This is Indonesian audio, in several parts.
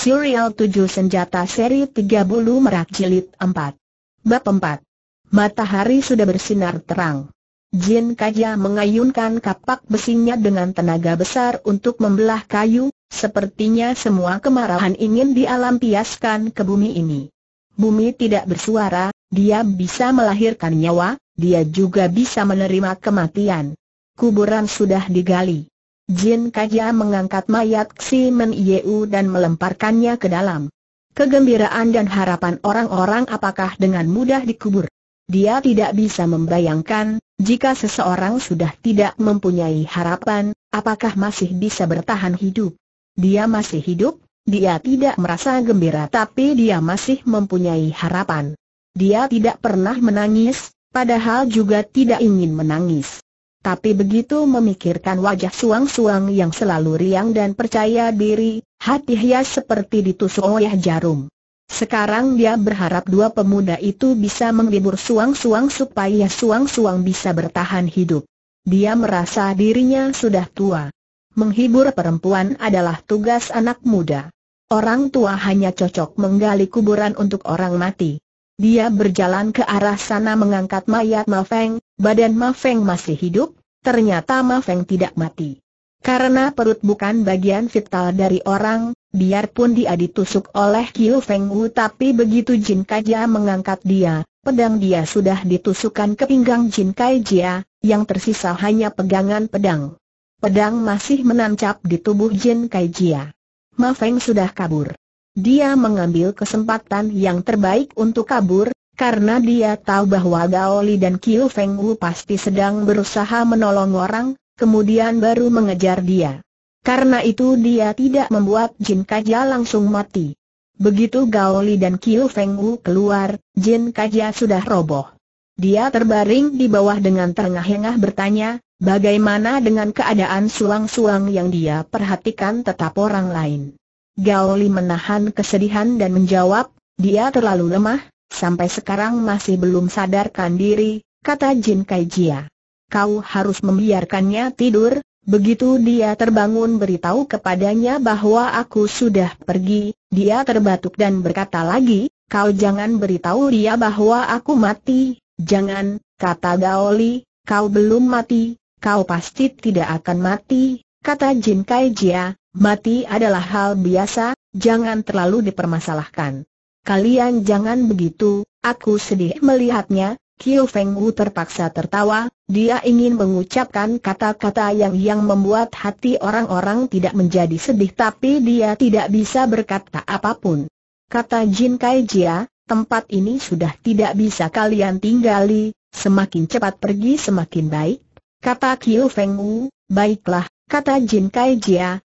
Serial 7 Senjata Seri 30 Merak Jilid 4 Bab 4 Matahari sudah bersinar terang Jin Kaja mengayunkan kapak besinya dengan tenaga besar untuk membelah kayu Sepertinya semua kemarahan ingin dialampiaskan ke bumi ini Bumi tidak bersuara, dia bisa melahirkan nyawa, dia juga bisa menerima kematian Kuburan sudah digali Jin Kaja mengangkat mayat Xi Men Yeu dan melemparkannya ke dalam. Kegembiraan dan harapan orang-orang apakah dengan mudah dikubur? Dia tidak bisa membayangkan, jika seseorang sudah tidak mempunyai harapan, apakah masih bisa bertahan hidup? Dia masih hidup, dia tidak merasa gembira tapi dia masih mempunyai harapan. Dia tidak pernah menangis, padahal juga tidak ingin menangis. Tapi begitu memikirkan wajah suang-suang yang selalu riang dan percaya diri, hati hias seperti ditusuk oleh jarum. Sekarang dia berharap dua pemuda itu bisa menghibur suang-suang supaya suang-suang bisa bertahan hidup. Dia merasa dirinya sudah tua. Menghibur perempuan adalah tugas anak muda. Orang tua hanya cocok menggali kuburan untuk orang mati. Dia berjalan ke arah sana mengangkat mayat Mafeng, badan Ma Feng masih hidup, ternyata Ma Feng tidak mati. Karena perut bukan bagian vital dari orang, biarpun dia ditusuk oleh Kiu Feng Wu tapi begitu Jin Jia mengangkat dia, pedang dia sudah ditusukkan ke pinggang Jin Jia, yang tersisa hanya pegangan pedang. Pedang masih menancap di tubuh Jin Jia. Ma Feng sudah kabur. Dia mengambil kesempatan yang terbaik untuk kabur, karena dia tahu bahwa Gao Li dan Qiu Feng Wu pasti sedang berusaha menolong orang, kemudian baru mengejar dia. Karena itu dia tidak membuat Jin Kaja langsung mati. Begitu Gao Li dan Qiu Feng Wu keluar, Jin Kaja sudah roboh. Dia terbaring di bawah dengan terengah-engah bertanya, bagaimana dengan keadaan suang-suang yang dia perhatikan tetap orang lain. Gao Li menahan kesedihan dan menjawab, dia terlalu lemah, Sampai sekarang masih belum sadarkan diri, kata Jin Kai Jia. Kau harus membiarkannya tidur, begitu dia terbangun beritahu kepadanya bahwa aku sudah pergi, dia terbatuk dan berkata lagi, kau jangan beritahu dia bahwa aku mati, jangan, kata Gaoli, kau belum mati, kau pasti tidak akan mati, kata Jin Kai Jia, mati adalah hal biasa, jangan terlalu dipermasalahkan. Kalian jangan begitu, aku sedih melihatnya, Qiu Feng Wu terpaksa tertawa, dia ingin mengucapkan kata-kata yang yang membuat hati orang-orang tidak menjadi sedih tapi dia tidak bisa berkata apapun. Kata Jin Kai Jia, tempat ini sudah tidak bisa kalian tinggali, semakin cepat pergi semakin baik. Kata Qiu Feng Wu, baiklah, kata Jin Kai Jia,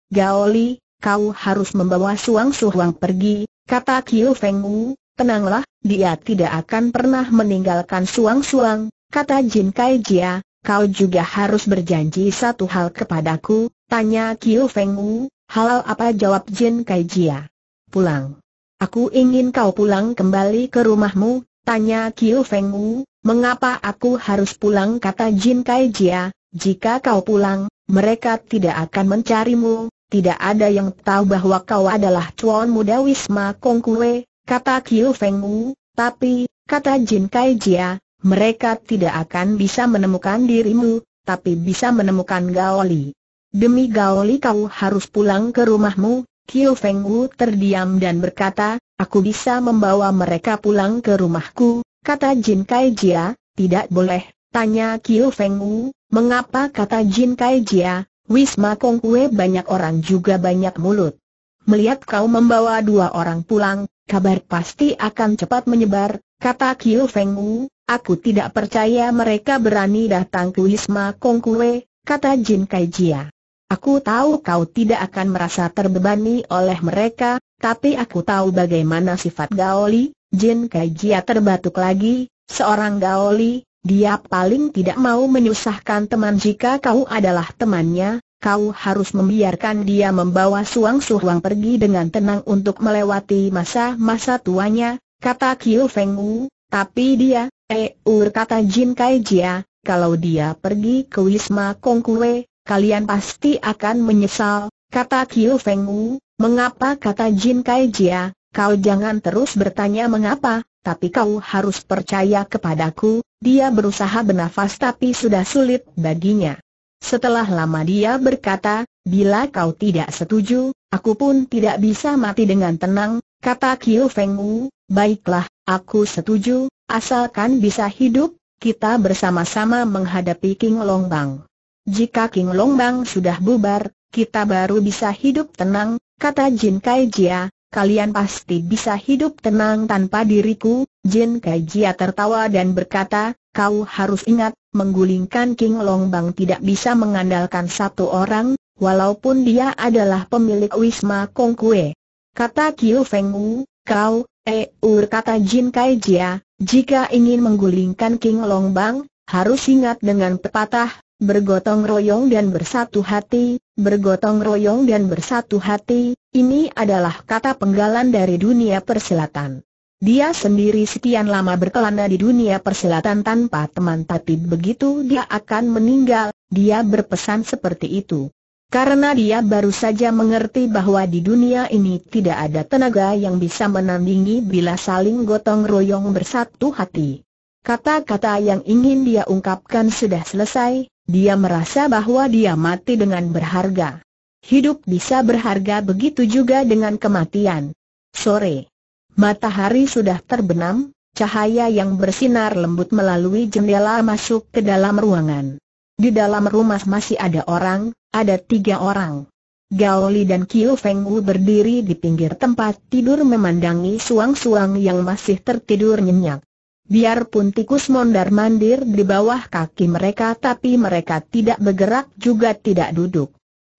Li, kau harus membawa Suang Suhuang pergi, Kata Kiu Feng Wu, tenanglah, dia tidak akan pernah meninggalkan suang-suang, kata Jin Kai Jia, kau juga harus berjanji satu hal kepadaku, tanya Kiu Feng Wu, hal apa jawab Jin Kai Jia. Pulang. Aku ingin kau pulang kembali ke rumahmu, tanya Kiu Feng Wu, mengapa aku harus pulang kata Jin Kai Jia, jika kau pulang, mereka tidak akan mencarimu, tidak ada yang tahu bahwa kau adalah Chuan muda Wisma Kongkue, kata Kiu Feng Wu, tapi, kata Jin Kai Jia, mereka tidak akan bisa menemukan dirimu, tapi bisa menemukan Gao Li. Demi Gao Li kau harus pulang ke rumahmu, Kiu Feng Wu terdiam dan berkata, aku bisa membawa mereka pulang ke rumahku, kata Jin Kai Jia, tidak boleh, tanya Kiu Feng Wu, mengapa kata Jin Kai Jia, Wisma Kongkue banyak orang juga banyak mulut. Melihat kau membawa dua orang pulang, kabar pasti akan cepat menyebar, kata Kiu Feng Wu. Aku tidak percaya mereka berani datang ke Wisma Kongkue, kata Jin Kai Jia. Aku tahu kau tidak akan merasa terbebani oleh mereka, tapi aku tahu bagaimana sifat Gaoli. Jin Kai Jia terbatuk lagi, seorang Gaoli, dia paling tidak mau menyusahkan teman jika kau adalah temannya, kau harus membiarkan dia membawa Suang Suhuang pergi dengan tenang untuk melewati masa-masa tuanya, kata Kiu Feng Wu, tapi dia, eh ur kata Jin Kai Jia, kalau dia pergi ke Wisma Kongkue, kalian pasti akan menyesal, kata Kiu Feng Wu, mengapa kata Jin Kai Jia, kau jangan terus bertanya mengapa, tapi kau harus percaya kepadaku, dia berusaha bernafas tapi sudah sulit baginya. Setelah lama dia berkata, bila kau tidak setuju, aku pun tidak bisa mati dengan tenang, kata Kiu Feng Wu, baiklah, aku setuju, asalkan bisa hidup, kita bersama-sama menghadapi King Longbang. Jika King Longbang sudah bubar, kita baru bisa hidup tenang, kata Jin Kai Jia, kalian pasti bisa hidup tenang tanpa diriku, Jin Kaijia tertawa dan berkata, kau harus ingat, menggulingkan King Longbang tidak bisa mengandalkan satu orang, walaupun dia adalah pemilik Wisma Kongkue. Kata Kiu Feng Wu, kau, eh ur. kata Jin Kaijia, jika ingin menggulingkan King Longbang, harus ingat dengan pepatah, bergotong royong dan bersatu hati, bergotong royong dan bersatu hati, ini adalah kata penggalan dari dunia persilatan. Dia sendiri sekian lama berkelana di dunia persilatan tanpa teman tapi begitu dia akan meninggal, dia berpesan seperti itu. Karena dia baru saja mengerti bahwa di dunia ini tidak ada tenaga yang bisa menandingi bila saling gotong royong bersatu hati. Kata-kata yang ingin dia ungkapkan sudah selesai, dia merasa bahwa dia mati dengan berharga. Hidup bisa berharga begitu juga dengan kematian. Sore. Matahari sudah terbenam, cahaya yang bersinar lembut melalui jendela masuk ke dalam ruangan. Di dalam rumah masih ada orang, ada tiga orang. Gao Li dan Qiu Feng Wu berdiri di pinggir tempat tidur memandangi suang-suang yang masih tertidur nyenyak. Biarpun tikus mondar-mandir di bawah kaki mereka tapi mereka tidak bergerak juga tidak duduk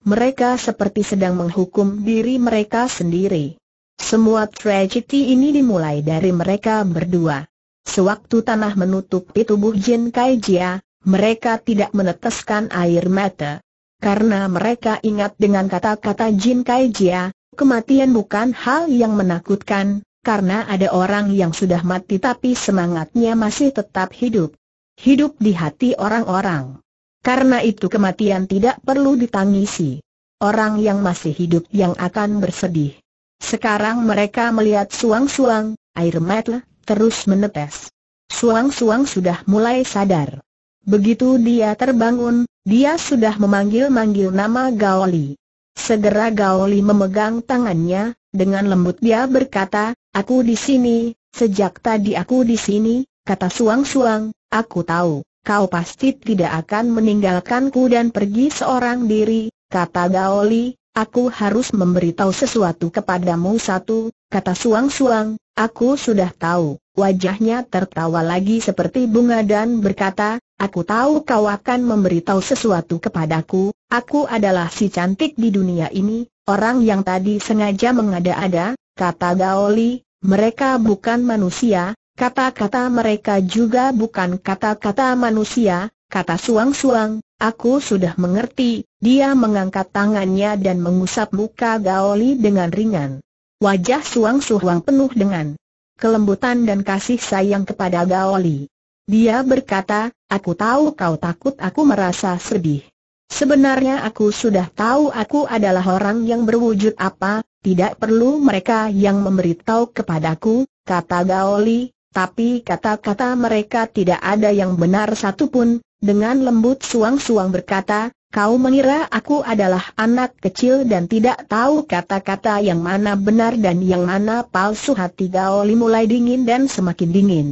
mereka seperti sedang menghukum diri mereka sendiri. Semua tragedi ini dimulai dari mereka berdua. Sewaktu tanah menutupi tubuh Jin Kai Jia, mereka tidak meneteskan air mata. Karena mereka ingat dengan kata-kata Jin Kai Jia, kematian bukan hal yang menakutkan, karena ada orang yang sudah mati tapi semangatnya masih tetap hidup. Hidup di hati orang-orang. Karena itu kematian tidak perlu ditangisi. Orang yang masih hidup yang akan bersedih. Sekarang mereka melihat suang-suang, air mata terus menetes. Suang-suang sudah mulai sadar. Begitu dia terbangun, dia sudah memanggil-manggil nama Gaoli. Segera Gaoli memegang tangannya, dengan lembut dia berkata, Aku di sini, sejak tadi aku di sini, kata suang-suang, aku tahu kau pasti tidak akan meninggalkanku dan pergi seorang diri, kata Gaoli, aku harus memberitahu sesuatu kepadamu satu, kata Suang-Suang, aku sudah tahu, wajahnya tertawa lagi seperti bunga dan berkata, Aku tahu kau akan memberitahu sesuatu kepadaku, aku adalah si cantik di dunia ini, orang yang tadi sengaja mengada-ada, kata Gaoli, mereka bukan manusia, Kata-kata mereka juga bukan kata-kata manusia, kata suang-suang, aku sudah mengerti, dia mengangkat tangannya dan mengusap muka Gaoli dengan ringan. Wajah suang-suang penuh dengan kelembutan dan kasih sayang kepada Gaoli. Dia berkata, aku tahu kau takut aku merasa sedih. Sebenarnya aku sudah tahu aku adalah orang yang berwujud apa, tidak perlu mereka yang memberitahu kepadaku, kata Gaoli, tapi kata-kata mereka tidak ada yang benar satupun, dengan lembut suang-suang berkata, kau mengira aku adalah anak kecil dan tidak tahu kata-kata yang mana benar dan yang mana palsu hati Gaoli mulai dingin dan semakin dingin.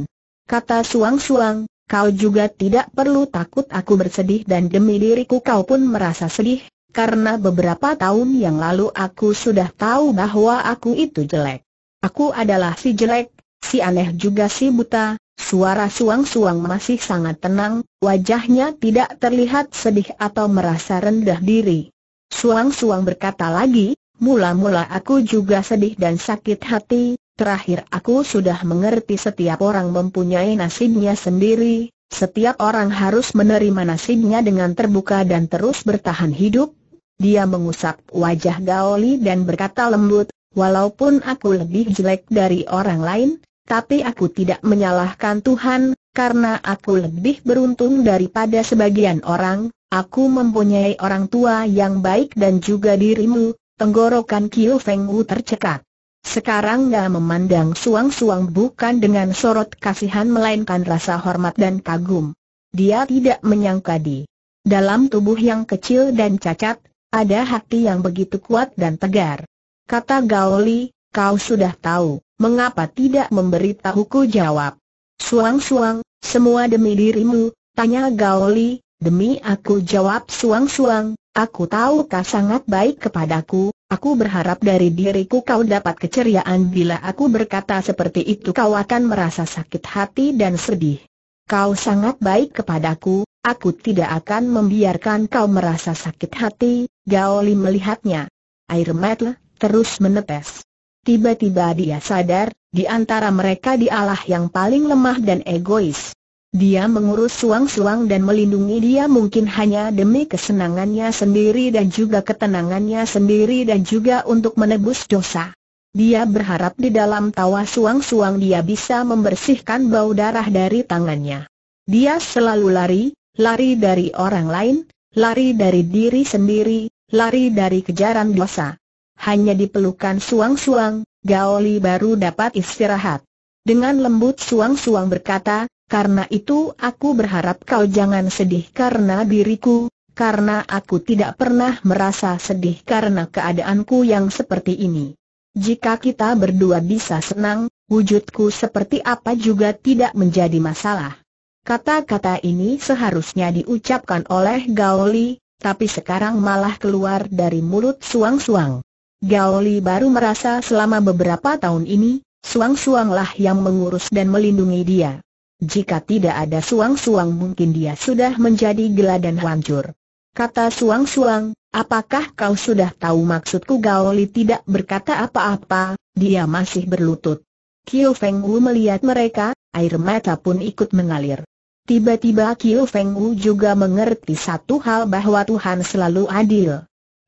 Kata suang-suang, kau juga tidak perlu takut aku bersedih dan demi diriku kau pun merasa sedih, karena beberapa tahun yang lalu aku sudah tahu bahwa aku itu jelek. Aku adalah si jelek, si aneh juga si buta, suara suang-suang masih sangat tenang, wajahnya tidak terlihat sedih atau merasa rendah diri. Suang-suang berkata lagi, mula-mula aku juga sedih dan sakit hati, terakhir aku sudah mengerti setiap orang mempunyai nasibnya sendiri, setiap orang harus menerima nasibnya dengan terbuka dan terus bertahan hidup. Dia mengusap wajah Gaoli dan berkata lembut, walaupun aku lebih jelek dari orang lain, tapi aku tidak menyalahkan Tuhan, karena aku lebih beruntung daripada sebagian orang, aku mempunyai orang tua yang baik dan juga dirimu, tenggorokan Kiu Feng Wu tercekat. Sekarang dia memandang suang-suang bukan dengan sorot kasihan melainkan rasa hormat dan kagum. Dia tidak menyangka di dalam tubuh yang kecil dan cacat, ada hati yang begitu kuat dan tegar. Kata Gaoli, kau sudah tahu mengapa tidak memberitahuku jawab? Suang-suang, semua demi dirimu, tanya Gao Li. demi aku jawab suang-suang, aku tahu kau sangat baik kepadaku, aku berharap dari diriku kau dapat keceriaan bila aku berkata seperti itu kau akan merasa sakit hati dan sedih. Kau sangat baik kepadaku, aku tidak akan membiarkan kau merasa sakit hati, Gao Li melihatnya. Air mata terus menetes. Tiba-tiba dia sadar, di antara mereka dialah yang paling lemah dan egois. Dia mengurus suang-suang dan melindungi dia mungkin hanya demi kesenangannya sendiri dan juga ketenangannya sendiri dan juga untuk menebus dosa. Dia berharap di dalam tawa suang-suang dia bisa membersihkan bau darah dari tangannya. Dia selalu lari, lari dari orang lain, lari dari diri sendiri, lari dari kejaran dosa hanya dipelukan suang-suang, Gaoli baru dapat istirahat. Dengan lembut suang-suang berkata, karena itu aku berharap kau jangan sedih karena diriku, karena aku tidak pernah merasa sedih karena keadaanku yang seperti ini. Jika kita berdua bisa senang, wujudku seperti apa juga tidak menjadi masalah. Kata-kata ini seharusnya diucapkan oleh Gaoli, tapi sekarang malah keluar dari mulut suang-suang. Gaoli baru merasa selama beberapa tahun ini, suang-suanglah yang mengurus dan melindungi dia. Jika tidak ada suang-suang mungkin dia sudah menjadi gelap dan hancur. Kata suang-suang, apakah kau sudah tahu maksudku Gaoli tidak berkata apa-apa, dia masih berlutut. Kiu Feng Wu melihat mereka, air mata pun ikut mengalir. Tiba-tiba Kiu Feng Wu juga mengerti satu hal bahwa Tuhan selalu adil.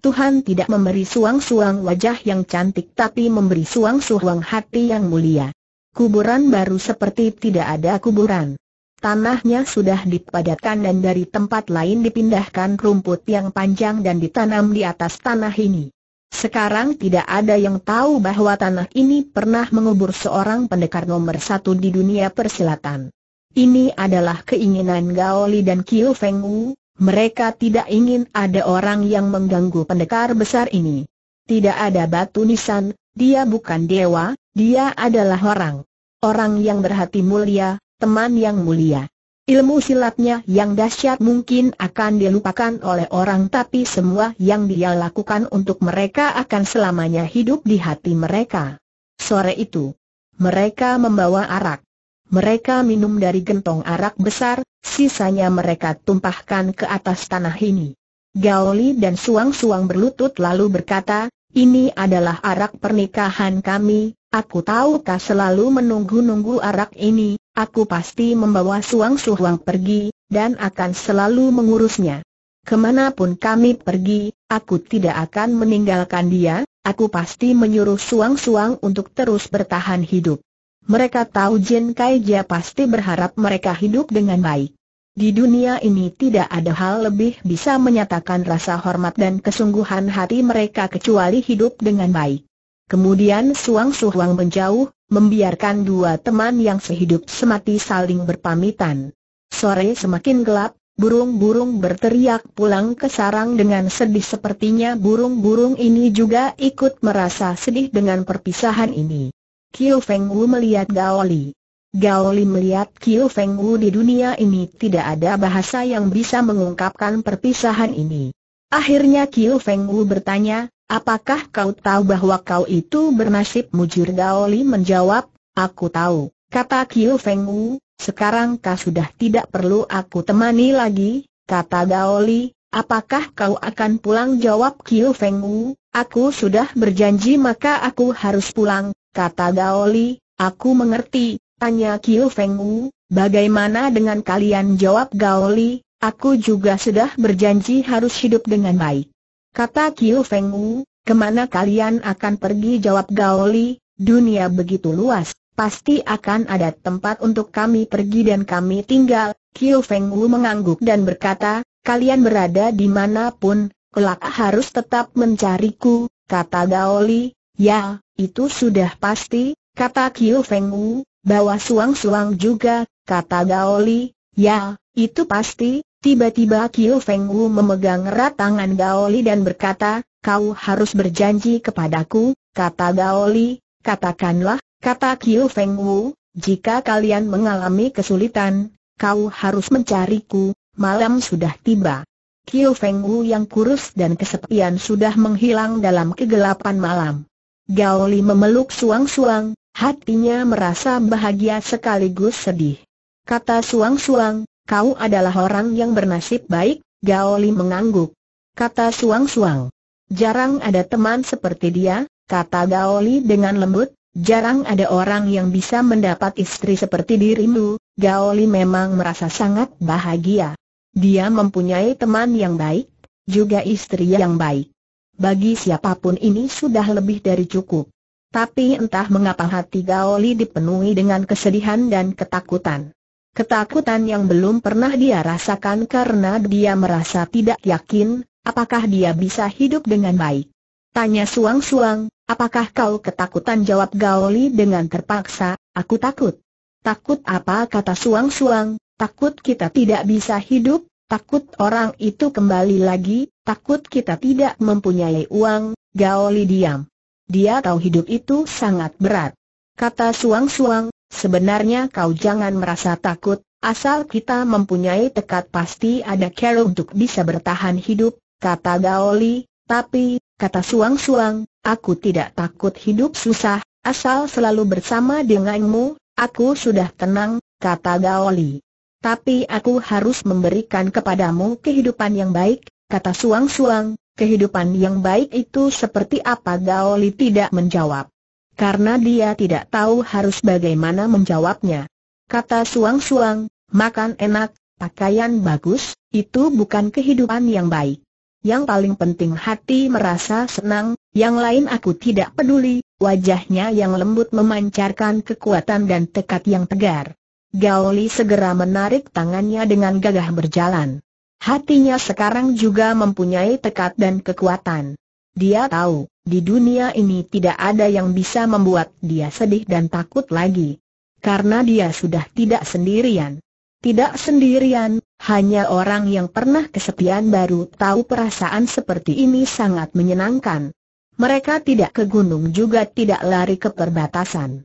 Tuhan tidak memberi suang-suang wajah yang cantik tapi memberi suang-suang hati yang mulia. Kuburan baru seperti tidak ada kuburan. Tanahnya sudah dipadatkan dan dari tempat lain dipindahkan rumput yang panjang dan ditanam di atas tanah ini. Sekarang tidak ada yang tahu bahwa tanah ini pernah mengubur seorang pendekar nomor satu di dunia persilatan. Ini adalah keinginan Gaoli dan Kiu Feng Wu, mereka tidak ingin ada orang yang mengganggu pendekar besar ini. Tidak ada batu nisan, dia bukan dewa, dia adalah orang. Orang yang berhati mulia, teman yang mulia. Ilmu silatnya yang dahsyat mungkin akan dilupakan oleh orang tapi semua yang dia lakukan untuk mereka akan selamanya hidup di hati mereka. Sore itu, mereka membawa arak. Mereka minum dari gentong arak besar, sisanya mereka tumpahkan ke atas tanah ini. Gaoli dan suang-suang berlutut lalu berkata, ini adalah arak pernikahan kami, aku tahu kau selalu menunggu-nunggu arak ini, aku pasti membawa suang-suang pergi, dan akan selalu mengurusnya. Kemanapun kami pergi, aku tidak akan meninggalkan dia, aku pasti menyuruh suang-suang untuk terus bertahan hidup. Mereka tahu Jin Kai Jia pasti berharap mereka hidup dengan baik. Di dunia ini tidak ada hal lebih bisa menyatakan rasa hormat dan kesungguhan hati mereka kecuali hidup dengan baik. Kemudian Suang Suhuang menjauh, membiarkan dua teman yang sehidup semati saling berpamitan. Sore semakin gelap, burung-burung berteriak pulang ke sarang dengan sedih sepertinya burung-burung ini juga ikut merasa sedih dengan perpisahan ini. Qiu Feng Wu melihat Gao Li. Gao Li melihat Qiu Feng Wu di dunia ini tidak ada bahasa yang bisa mengungkapkan perpisahan ini. Akhirnya Qiu Feng Wu bertanya, apakah kau tahu bahwa kau itu bernasib mujur Gao Li menjawab, aku tahu, kata Qiu Feng Wu, sekarang kau sudah tidak perlu aku temani lagi, kata Gao Li, apakah kau akan pulang jawab Qiu Feng Wu, aku sudah berjanji maka aku harus pulang, kata Gao Li, aku mengerti, tanya Kiu Feng Wu, bagaimana dengan kalian jawab Gao Li, aku juga sudah berjanji harus hidup dengan baik. Kata Kiu Feng Wu, kemana kalian akan pergi jawab Gao Li, dunia begitu luas, pasti akan ada tempat untuk kami pergi dan kami tinggal, Kiu Feng Wu mengangguk dan berkata, kalian berada dimanapun, kelak harus tetap mencariku, kata Gaoli, Ya, itu sudah pasti, kata Kiu Feng Wu, bawa suang-suang juga, kata Gao Li. ya, itu pasti, tiba-tiba Kiu Feng Wu memegang erat tangan Gao Li dan berkata, kau harus berjanji kepadaku, kata Gao Li. katakanlah, kata Kiu Feng Wu, jika kalian mengalami kesulitan, kau harus mencariku, malam sudah tiba. Kiu Feng Wu yang kurus dan kesepian sudah menghilang dalam kegelapan malam. Gaoli memeluk suang-suang, hatinya merasa bahagia sekaligus sedih. Kata suang-suang, kau adalah orang yang bernasib baik, Gaoli mengangguk. Kata suang-suang, jarang ada teman seperti dia, kata Gaoli dengan lembut, Jarang ada orang yang bisa mendapat istri seperti dirimu, Gaoli memang merasa sangat bahagia. Dia mempunyai teman yang baik, juga istri yang baik. Bagi siapapun ini sudah lebih dari cukup. Tapi entah mengapa hati Gaoli dipenuhi dengan kesedihan dan ketakutan. Ketakutan yang belum pernah dia rasakan karena dia merasa tidak yakin, apakah dia bisa hidup dengan baik. Tanya suang-suang, apakah kau ketakutan jawab Gaoli dengan terpaksa, aku takut. Takut apa kata suang-suang, takut kita tidak bisa hidup, takut orang itu kembali lagi, Takut kita tidak mempunyai uang, Gaoli diam. Dia tahu hidup itu sangat berat. Kata suang-suang, sebenarnya kau jangan merasa takut, asal kita mempunyai tekad pasti ada cara untuk bisa bertahan hidup, kata Gaoli, tapi, kata suang-suang, aku tidak takut hidup susah, asal selalu bersama denganmu, aku sudah tenang, kata Gaoli. Tapi aku harus memberikan kepadamu kehidupan yang baik, kata suang-suang, kehidupan yang baik itu seperti apa Gao Li tidak menjawab. Karena dia tidak tahu harus bagaimana menjawabnya. Kata suang-suang, makan enak, pakaian bagus, itu bukan kehidupan yang baik. Yang paling penting hati merasa senang, yang lain aku tidak peduli, wajahnya yang lembut memancarkan kekuatan dan tekad yang tegar. Li segera menarik tangannya dengan gagah berjalan. Hatinya sekarang juga mempunyai tekad dan kekuatan. Dia tahu, di dunia ini tidak ada yang bisa membuat dia sedih dan takut lagi. Karena dia sudah tidak sendirian. Tidak sendirian, hanya orang yang pernah kesepian baru tahu perasaan seperti ini sangat menyenangkan. Mereka tidak ke gunung juga tidak lari ke perbatasan.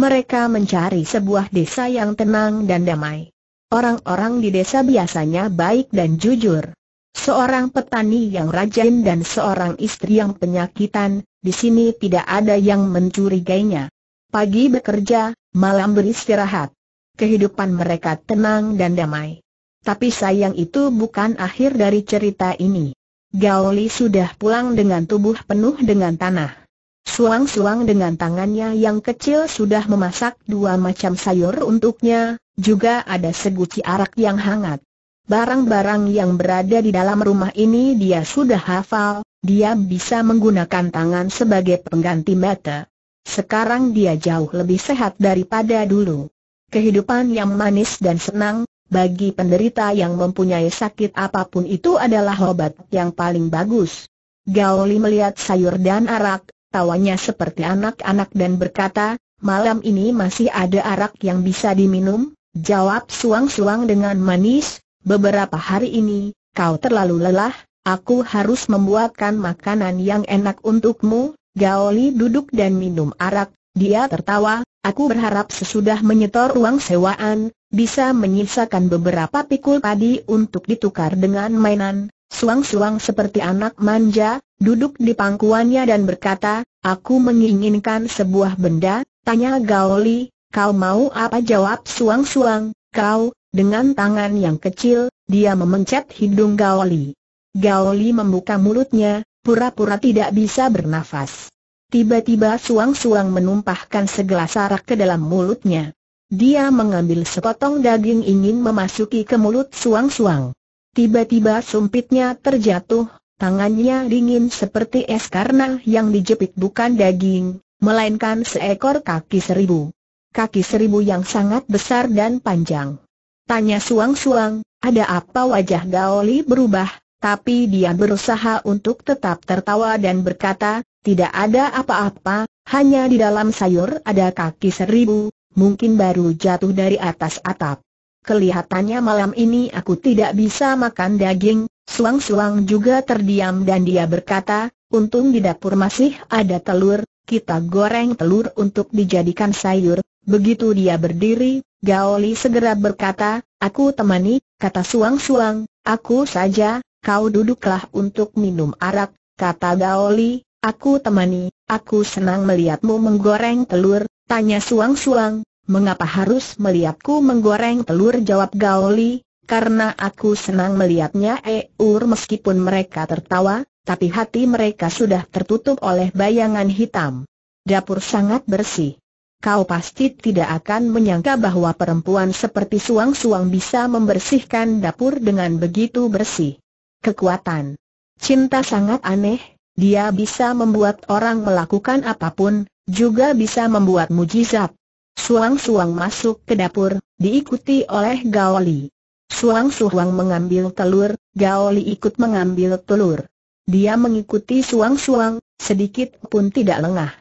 Mereka mencari sebuah desa yang tenang dan damai. Orang-orang di desa biasanya baik dan jujur. Seorang petani yang rajin dan seorang istri yang penyakitan, di sini tidak ada yang mencurigainya. Pagi bekerja, malam beristirahat. Kehidupan mereka tenang dan damai. Tapi sayang itu bukan akhir dari cerita ini. Gauli sudah pulang dengan tubuh penuh dengan tanah. Suang-suang dengan tangannya yang kecil sudah memasak dua macam sayur untuknya, juga ada seguci arak yang hangat. Barang-barang yang berada di dalam rumah ini dia sudah hafal, dia bisa menggunakan tangan sebagai pengganti mata. Sekarang dia jauh lebih sehat daripada dulu. Kehidupan yang manis dan senang, bagi penderita yang mempunyai sakit apapun itu adalah obat yang paling bagus. Gauli melihat sayur dan arak, tawanya seperti anak-anak dan berkata, malam ini masih ada arak yang bisa diminum? Jawab suang-suang dengan manis, beberapa hari ini, kau terlalu lelah, aku harus membuatkan makanan yang enak untukmu. Gaoli duduk dan minum arak, dia tertawa, aku berharap sesudah menyetor uang sewaan, bisa menyisakan beberapa pikul padi untuk ditukar dengan mainan. Suang-suang seperti anak manja, duduk di pangkuannya dan berkata, aku menginginkan sebuah benda, tanya Gaoli, Kau mau apa jawab suang-suang, kau, dengan tangan yang kecil, dia memencet hidung Gaoli. Gaoli membuka mulutnya, pura-pura tidak bisa bernafas. Tiba-tiba suang-suang menumpahkan segelas arak ke dalam mulutnya. Dia mengambil sepotong daging ingin memasuki ke mulut suang-suang. Tiba-tiba sumpitnya terjatuh, tangannya dingin seperti es karena yang dijepit bukan daging, melainkan seekor kaki seribu kaki seribu yang sangat besar dan panjang. Tanya suang-suang, ada apa wajah Gaoli berubah, tapi dia berusaha untuk tetap tertawa dan berkata, tidak ada apa-apa, hanya di dalam sayur ada kaki seribu, mungkin baru jatuh dari atas atap. Kelihatannya malam ini aku tidak bisa makan daging, suang-suang juga terdiam dan dia berkata, untung di dapur masih ada telur, kita goreng telur untuk dijadikan sayur. Begitu dia berdiri, Gaoli segera berkata, aku temani, kata suang-suang, aku saja, kau duduklah untuk minum arak, kata Gaoli, aku temani, aku senang melihatmu menggoreng telur, tanya suang-suang, mengapa harus melihatku menggoreng telur jawab Gaoli, karena aku senang melihatnya Eh, ur meskipun mereka tertawa, tapi hati mereka sudah tertutup oleh bayangan hitam. Dapur sangat bersih. Kau pasti tidak akan menyangka bahwa perempuan seperti suang-suang bisa membersihkan dapur dengan begitu bersih. Kekuatan cinta sangat aneh, dia bisa membuat orang melakukan apapun, juga bisa membuat mujizat. Suang-suang masuk ke dapur, diikuti oleh Gaoli. Suang-suang mengambil telur, Gaoli ikut mengambil telur. Dia mengikuti suang-suang, sedikit pun tidak lengah.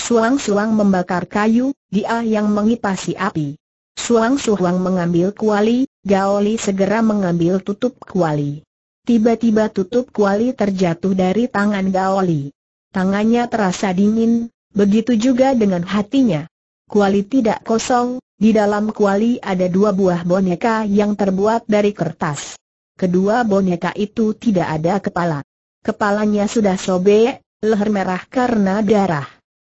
Suang-suang membakar kayu, dia yang mengipasi api. Suang-suang mengambil kuali, Gaoli segera mengambil tutup kuali. Tiba-tiba tutup kuali terjatuh dari tangan Gaoli. Tangannya terasa dingin, begitu juga dengan hatinya. Kuali tidak kosong, di dalam kuali ada dua buah boneka yang terbuat dari kertas. Kedua boneka itu tidak ada kepala. Kepalanya sudah sobek, leher merah karena darah.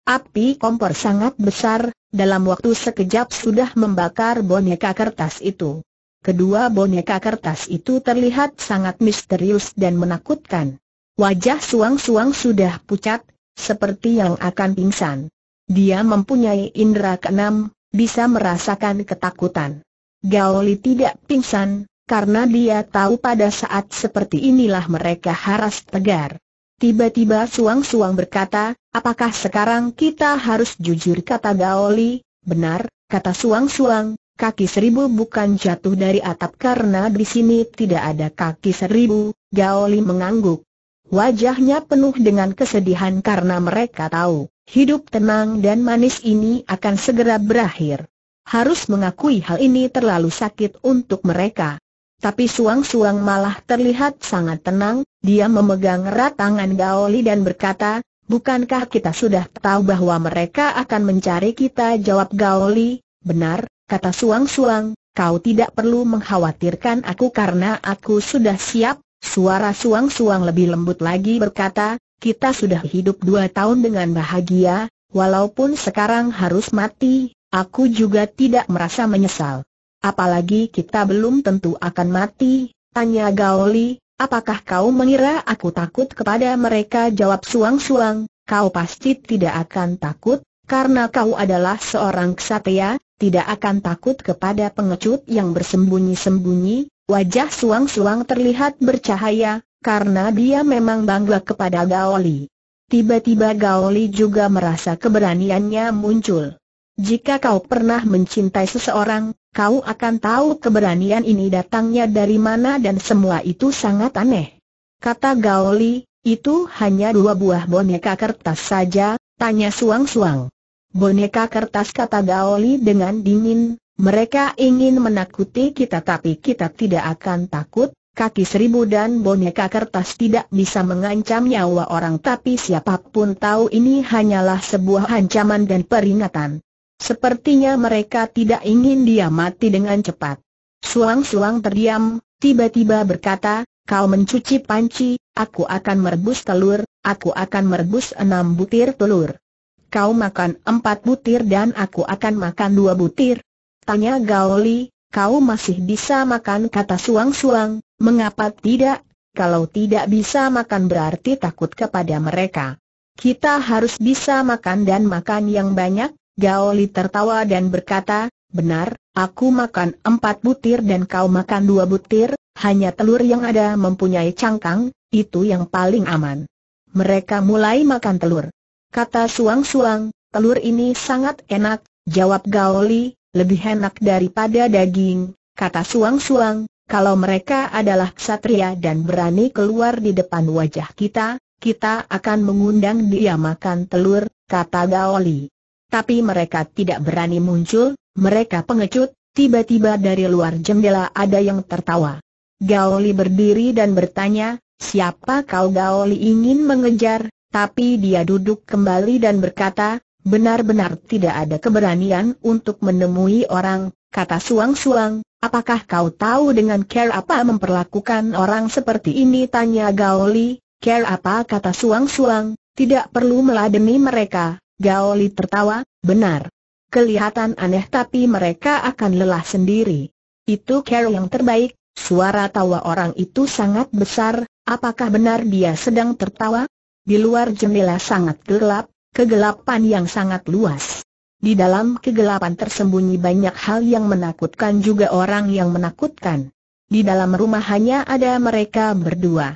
Api kompor sangat besar, dalam waktu sekejap sudah membakar boneka kertas itu. Kedua boneka kertas itu terlihat sangat misterius dan menakutkan. Wajah suang-suang sudah pucat, seperti yang akan pingsan. Dia mempunyai indera keenam, bisa merasakan ketakutan. Gaoli tidak pingsan, karena dia tahu pada saat seperti inilah mereka harus tegar. Tiba-tiba Suang-Suang berkata, apakah sekarang kita harus jujur kata Gaoli, benar, kata Suang-Suang, kaki seribu bukan jatuh dari atap karena di sini tidak ada kaki seribu, Gaoli mengangguk. Wajahnya penuh dengan kesedihan karena mereka tahu, hidup tenang dan manis ini akan segera berakhir. Harus mengakui hal ini terlalu sakit untuk mereka tapi Suang-Suang malah terlihat sangat tenang, dia memegang erat tangan Gao Li dan berkata, Bukankah kita sudah tahu bahwa mereka akan mencari kita? Jawab Gao Li. benar, kata Suang-Suang, kau tidak perlu mengkhawatirkan aku karena aku sudah siap. Suara Suang-Suang lebih lembut lagi berkata, kita sudah hidup dua tahun dengan bahagia, walaupun sekarang harus mati, aku juga tidak merasa menyesal apalagi kita belum tentu akan mati, tanya Gaoli, apakah kau mengira aku takut kepada mereka jawab suang-suang, kau pasti tidak akan takut, karena kau adalah seorang ksatria, tidak akan takut kepada pengecut yang bersembunyi-sembunyi, wajah suang-suang terlihat bercahaya, karena dia memang bangga kepada Gaoli. Tiba-tiba Gaoli juga merasa keberaniannya muncul. Jika kau pernah mencintai seseorang, kau akan tahu keberanian ini datangnya dari mana dan semua itu sangat aneh. Kata Gaoli, itu hanya dua buah boneka kertas saja, tanya suang-suang. Boneka kertas kata Gaoli dengan dingin, mereka ingin menakuti kita tapi kita tidak akan takut, kaki seribu dan boneka kertas tidak bisa mengancam nyawa orang tapi siapapun tahu ini hanyalah sebuah ancaman dan peringatan. Sepertinya mereka tidak ingin dia mati dengan cepat. Suang-suang terdiam, tiba-tiba berkata, kau mencuci panci, aku akan merebus telur, aku akan merebus enam butir telur. Kau makan empat butir dan aku akan makan dua butir. Tanya Gaoli, kau masih bisa makan kata suang-suang, mengapa tidak? Kalau tidak bisa makan berarti takut kepada mereka. Kita harus bisa makan dan makan yang banyak, Gaoli tertawa dan berkata, benar, aku makan empat butir dan kau makan dua butir, hanya telur yang ada mempunyai cangkang, itu yang paling aman. Mereka mulai makan telur. Kata suang-suang, telur ini sangat enak, jawab Gaoli, lebih enak daripada daging, kata suang-suang, kalau mereka adalah ksatria dan berani keluar di depan wajah kita, kita akan mengundang dia makan telur, kata Gaoli tapi mereka tidak berani muncul, mereka pengecut, tiba-tiba dari luar jendela ada yang tertawa. Gao Li berdiri dan bertanya, siapa kau Gao Li ingin mengejar, tapi dia duduk kembali dan berkata, benar-benar tidak ada keberanian untuk menemui orang, kata suang-suang, apakah kau tahu dengan care apa memperlakukan orang seperti ini tanya Gaoli, care apa kata suang-suang, tidak perlu meladeni mereka, Gaoli tertawa, benar. Kelihatan aneh tapi mereka akan lelah sendiri. Itu Carol yang terbaik, suara tawa orang itu sangat besar, apakah benar dia sedang tertawa? Di luar jendela sangat gelap, kegelapan yang sangat luas. Di dalam kegelapan tersembunyi banyak hal yang menakutkan juga orang yang menakutkan. Di dalam rumah hanya ada mereka berdua.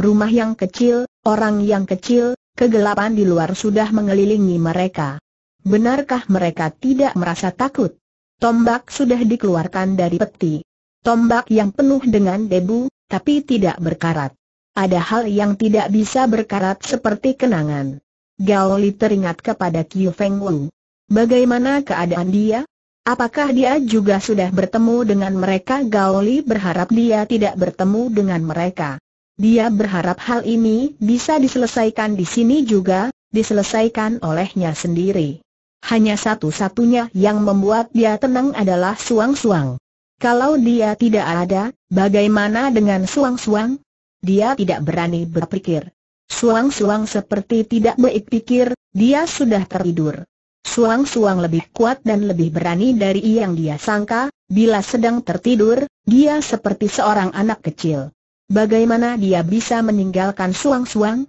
Rumah yang kecil, orang yang kecil, kegelapan di luar sudah mengelilingi mereka. Benarkah mereka tidak merasa takut? Tombak sudah dikeluarkan dari peti. Tombak yang penuh dengan debu, tapi tidak berkarat. Ada hal yang tidak bisa berkarat seperti kenangan. Gaoli teringat kepada Qiu Feng Wu. Bagaimana keadaan dia? Apakah dia juga sudah bertemu dengan mereka? Gaoli berharap dia tidak bertemu dengan mereka. Dia berharap hal ini bisa diselesaikan di sini juga, diselesaikan olehnya sendiri. Hanya satu-satunya yang membuat dia tenang adalah suang-suang. Kalau dia tidak ada, bagaimana dengan suang-suang? Dia tidak berani berpikir. Suang-suang seperti tidak baik pikir, dia sudah tertidur. Suang-suang lebih kuat dan lebih berani dari yang dia sangka, bila sedang tertidur, dia seperti seorang anak kecil. Bagaimana dia bisa meninggalkan suang-suang?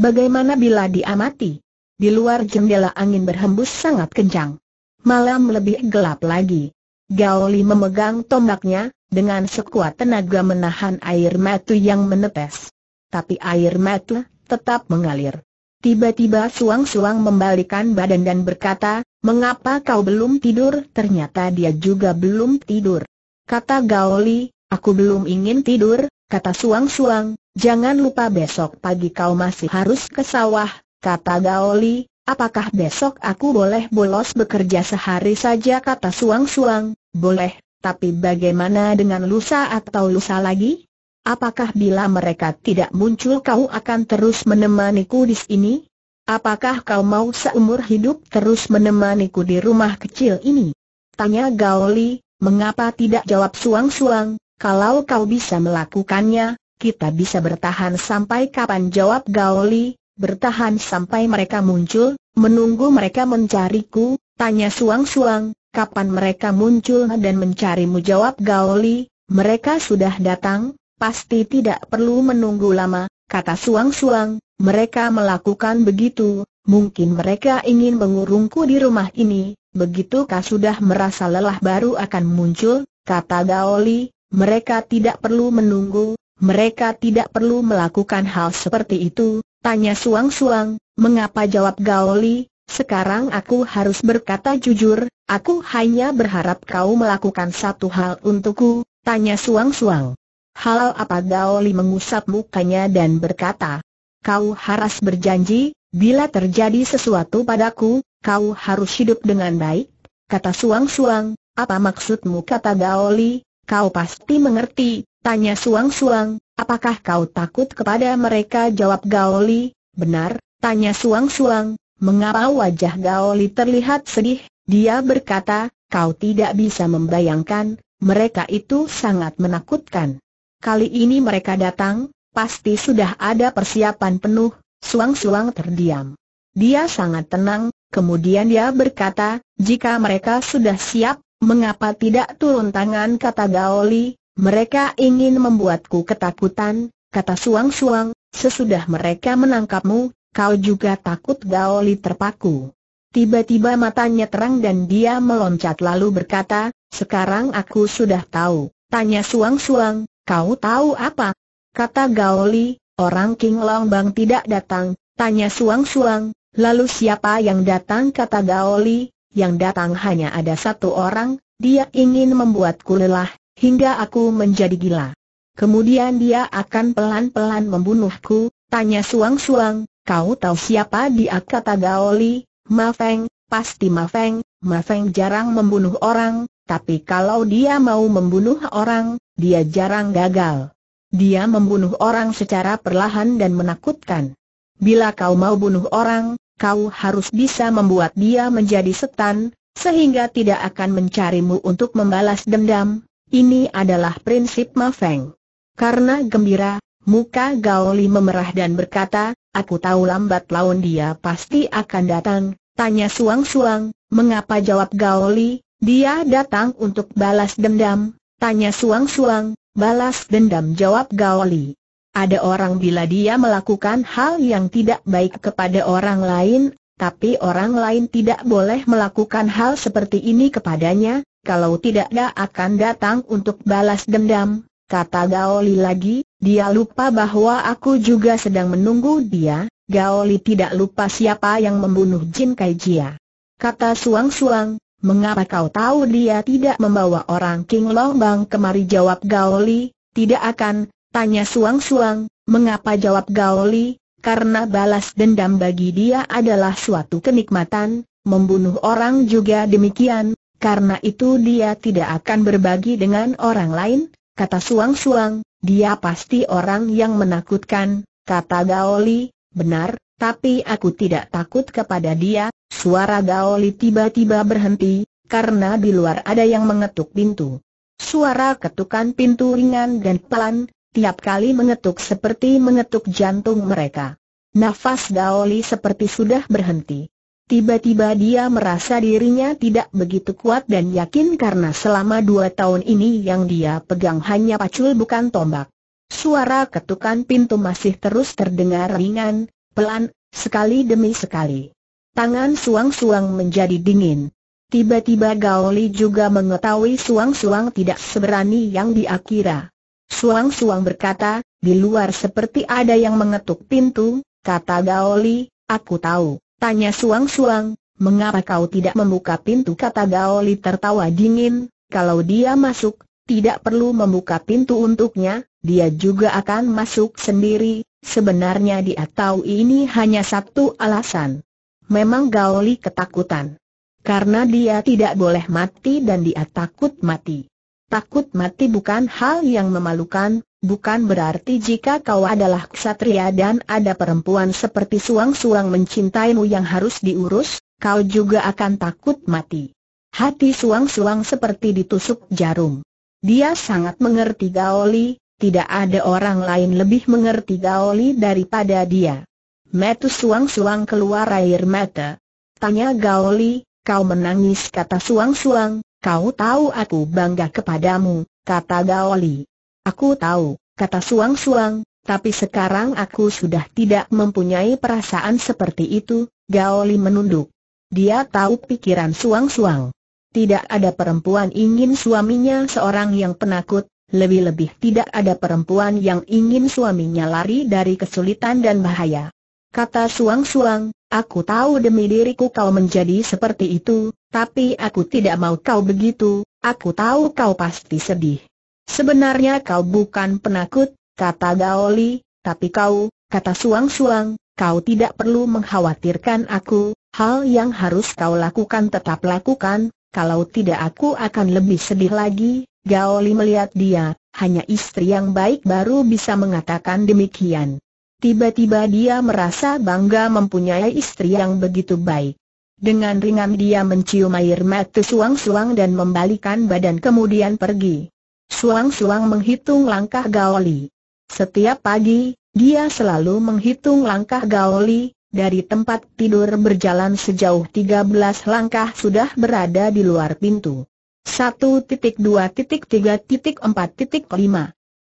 Bagaimana bila diamati? Di luar jendela angin berhembus sangat kencang. Malam lebih gelap lagi. Gao Li memegang tombaknya, dengan sekuat tenaga menahan air mata yang menetes. Tapi air mata tetap mengalir. Tiba-tiba suang-suang membalikan badan dan berkata, Mengapa kau belum tidur? Ternyata dia juga belum tidur. Kata Gao Li, aku belum ingin tidur, kata Suang-Suang, jangan lupa besok pagi kau masih harus ke sawah, kata Gaoli, apakah besok aku boleh bolos bekerja sehari saja kata Suang-Suang, boleh, tapi bagaimana dengan lusa atau lusa lagi? Apakah bila mereka tidak muncul kau akan terus menemaniku di sini? Apakah kau mau seumur hidup terus menemaniku di rumah kecil ini? Tanya Gaoli, mengapa tidak jawab suang-suang, kalau kau bisa melakukannya, kita bisa bertahan sampai kapan jawab Gaoli, bertahan sampai mereka muncul, menunggu mereka mencariku, tanya suang-suang, kapan mereka muncul dan mencarimu jawab Gaoli, mereka sudah datang, pasti tidak perlu menunggu lama, kata suang-suang, mereka melakukan begitu, mungkin mereka ingin mengurungku di rumah ini, begitu kau sudah merasa lelah baru akan muncul, kata Gaoli, mereka tidak perlu menunggu, mereka tidak perlu melakukan hal seperti itu, tanya suang-suang, mengapa jawab Gaoli, sekarang aku harus berkata jujur, aku hanya berharap kau melakukan satu hal untukku, tanya suang-suang. Hal apa Gaoli mengusap mukanya dan berkata, kau harus berjanji, bila terjadi sesuatu padaku, kau harus hidup dengan baik, kata suang-suang, apa maksudmu kata Gaoli, Kau pasti mengerti, tanya Suang-Suang, apakah kau takut kepada mereka? Jawab Gaoli, benar, tanya Suang-Suang, mengapa wajah Gaoli terlihat sedih? Dia berkata, kau tidak bisa membayangkan, mereka itu sangat menakutkan. Kali ini mereka datang, pasti sudah ada persiapan penuh, suang-suang terdiam. Dia sangat tenang, kemudian dia berkata, jika mereka sudah siap, Mengapa tidak turun tangan kata Gaoli, mereka ingin membuatku ketakutan, kata Suang-Suang, sesudah mereka menangkapmu, kau juga takut Gaoli terpaku. Tiba-tiba matanya terang dan dia meloncat lalu berkata, sekarang aku sudah tahu, tanya suang-suang, kau tahu apa? Kata Gaoli, orang King Bang tidak datang, tanya suang-suang, lalu siapa yang datang kata Gaoli, yang datang hanya ada satu orang, dia ingin membuatku lelah, hingga aku menjadi gila. Kemudian dia akan pelan-pelan membunuhku, tanya suang-suang, kau tahu siapa dia kata Gaoli, Ma Feng, pasti Ma Feng, Ma Feng jarang membunuh orang, tapi kalau dia mau membunuh orang, dia jarang gagal. Dia membunuh orang secara perlahan dan menakutkan. Bila kau mau bunuh orang, kau harus bisa membuat dia menjadi setan, sehingga tidak akan mencarimu untuk membalas dendam. Ini adalah prinsip Ma Feng. Karena gembira, muka Gaoli memerah dan berkata, aku tahu lambat laun dia pasti akan datang, tanya suang-suang, mengapa jawab Gaoli, dia datang untuk balas dendam, tanya suang-suang, balas dendam jawab Gaoli. Ada orang bila dia melakukan hal yang tidak baik kepada orang lain, tapi orang lain tidak boleh melakukan hal seperti ini kepadanya, kalau tidak dia akan datang untuk balas dendam. Kata Gao Li lagi, dia lupa bahwa aku juga sedang menunggu dia, Gao Li tidak lupa siapa yang membunuh Jin Kaijia. Kata Suang Suang, mengapa kau tahu dia tidak membawa orang King Long Bang kemari jawab Gao Li, tidak akan, Tanya suang-suang, mengapa jawab Gaoli, karena balas dendam bagi dia adalah suatu kenikmatan, membunuh orang juga demikian, karena itu dia tidak akan berbagi dengan orang lain, kata suang-suang, dia pasti orang yang menakutkan, kata Gaoli, benar, tapi aku tidak takut kepada dia, suara Gaoli tiba-tiba berhenti, karena di luar ada yang mengetuk pintu. Suara ketukan pintu ringan dan pelan, tiap kali mengetuk seperti mengetuk jantung mereka. Nafas Daoli seperti sudah berhenti. Tiba-tiba dia merasa dirinya tidak begitu kuat dan yakin karena selama dua tahun ini yang dia pegang hanya pacul bukan tombak. Suara ketukan pintu masih terus terdengar ringan, pelan, sekali demi sekali. Tangan suang-suang menjadi dingin. Tiba-tiba Gaoli juga mengetahui suang-suang tidak seberani yang diakira. kira. Suang-suang berkata, di luar seperti ada yang mengetuk pintu, kata Gaoli, aku tahu. Tanya suang-suang, mengapa kau tidak membuka pintu kata Gaoli tertawa dingin, kalau dia masuk, tidak perlu membuka pintu untuknya, dia juga akan masuk sendiri, sebenarnya dia tahu ini hanya satu alasan. Memang Gaoli ketakutan. Karena dia tidak boleh mati dan dia takut mati. Takut mati bukan hal yang memalukan, bukan berarti jika kau adalah ksatria dan ada perempuan seperti suang-suang mencintaimu yang harus diurus, kau juga akan takut mati. Hati suang-suang seperti ditusuk jarum. Dia sangat mengerti Gaoli, tidak ada orang lain lebih mengerti Gaoli daripada dia. Metu suang-suang keluar air mata. Tanya Gaoli, kau menangis kata suang-suang, Kau tahu aku bangga kepadamu, kata Gaoli. Aku tahu, kata Suang-Suang, tapi sekarang aku sudah tidak mempunyai perasaan seperti itu, Gaoli menunduk. Dia tahu pikiran Suang-Suang. Tidak ada perempuan ingin suaminya seorang yang penakut, lebih-lebih tidak ada perempuan yang ingin suaminya lari dari kesulitan dan bahaya. Kata Suang-Suang, aku tahu demi diriku kau menjadi seperti itu, tapi aku tidak mau kau begitu, aku tahu kau pasti sedih. Sebenarnya kau bukan penakut, kata Gaoli, tapi kau, kata Suang-Suang, kau tidak perlu mengkhawatirkan aku, hal yang harus kau lakukan tetap lakukan, kalau tidak aku akan lebih sedih lagi. Gaoli melihat dia, hanya istri yang baik baru bisa mengatakan demikian. Tiba-tiba dia merasa bangga mempunyai istri yang begitu baik. Dengan ringan dia mencium air mata suang-suang dan membalikan badan kemudian pergi. Suang-suang menghitung langkah Gaoli. Setiap pagi, dia selalu menghitung langkah Gaoli, dari tempat tidur berjalan sejauh 13 langkah sudah berada di luar pintu. 1.2.3.4.5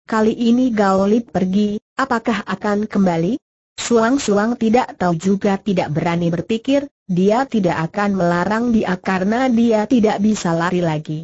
Kali ini Gaoli pergi, apakah akan kembali? Suang-suang tidak tahu juga tidak berani berpikir, dia tidak akan melarang dia karena dia tidak bisa lari lagi.